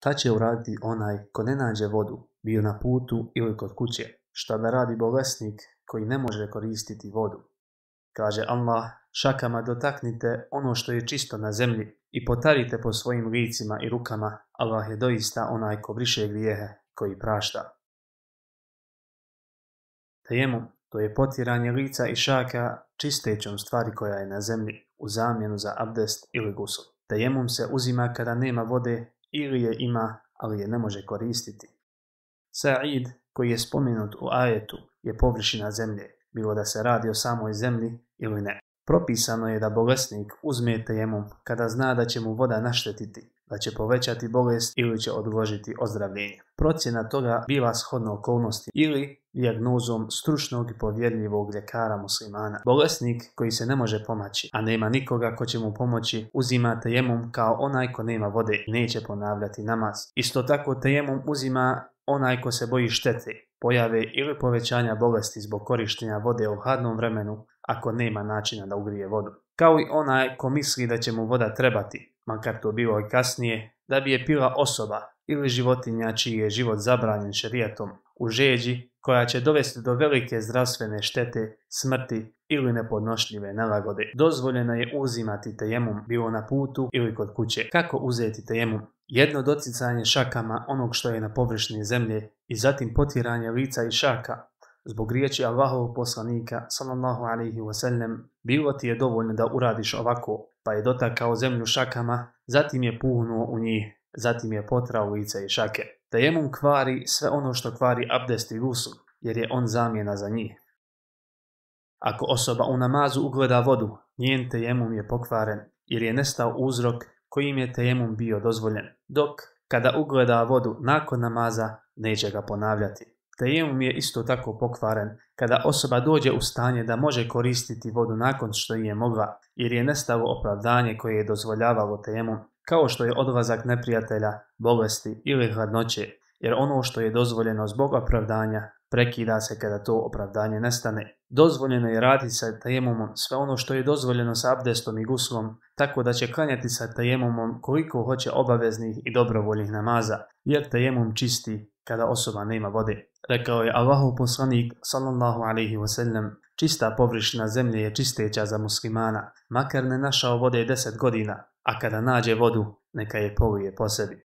Šta će uraditi onaj ko ne nađe vodu, bio na putu ili kod kuće? Šta da radi bolesnik koji ne može koristiti vodu? Kaže Allah, šakama dotaknite ono što je čisto na zemlji i potarite po svojim licima i rukama. Allah je doista onaj ko briše grijehe, koji prašta. Tejemu, to je potiranje lica i šaka čistećom stvari koja je na zemlji u zamjenu za abdest ili gusul. Tejemum se uzima kada nema vode ili je ima, ali je ne može koristiti. Sa'id, koji je spomenut u ajetu, je površina zemlje, bilo da se radi o samoj zemlji ili ne. Propisano je da bolesnik uzme tejemom kada zna da će mu voda naštetiti, da će povećati bolest ili će odložiti ozdravljenje. Procjena toga bila shodno okolnosti ili dijagnozom stručnog i povjerljivog ljekara muslimana. Bolesnik koji se ne može pomaći, a nema nikoga ko će mu pomoći, uzima temu kao onaj ko nema vode i neće ponavljati namaz. Isto tako tejemom uzima onaj ko se boji štete, pojave ili povećanja bolesti zbog korištenja vode u hladnom vremenu ako nema načina da ugrije vodu. Kao i onaj ko misli da će mu voda trebati, makar to bilo i kasnije, da bi je pila osoba ili životinja čiji je život zabranjen šerijatom u žeđi koja će dovesti do velike zdravstvene štete, smrti ili nepodnošljive nelagode. Dozvoljeno je uzimati tejemum bilo na putu ili kod kuće. Kako uzeti tejemum? Jedno doticanje šakama onog što je na površini zemlje i zatim potiranje lica i šaka. Zbog riječi Allahovog poslanika sallallahu alaihi wasallam bilo ti je dovoljno da uradiš ovako, pa je dotakao zemlju šakama, zatim je puhnuo u njih, zatim je potrao lice i šake. Tejemum kvari sve ono što kvari abdest i gusul, jer je on zamjena za njih. Ako osoba u namazu ugleda vodu, njen tejemum je pokvaren, jer je nestao uzrok kojim je tejemum bio dozvoljen, dok kada ugleda vodu nakon namaza neće ga ponavljati. Tejemum je isto tako pokvaren kada osoba dođe u stanje da može koristiti vodu nakon što je mogla, jer je nestalo opravdanje koje je dozvoljavalo tejemum, kao što je odlazak neprijatelja, bolesti ili hladnoće, jer ono što je dozvoljeno zbog opravdanja prekida se kada to opravdanje nestane. Dozvoljeno je raditi sa tajemomom sve ono što je dozvoljeno sa abdestom i guslom, tako da će klanjati sa tajemomom koliko hoće obaveznih i dobrovoljnih namaza, jer tajemom čisti kada osoba nema vode. Rekao je Allahov poslanik sallallahu alaihi wasallam, Čista površina zemlje je čisteća za muslimana, makar ne našao vode deset godina, a kada nađe vodu, neka je povije po sebi.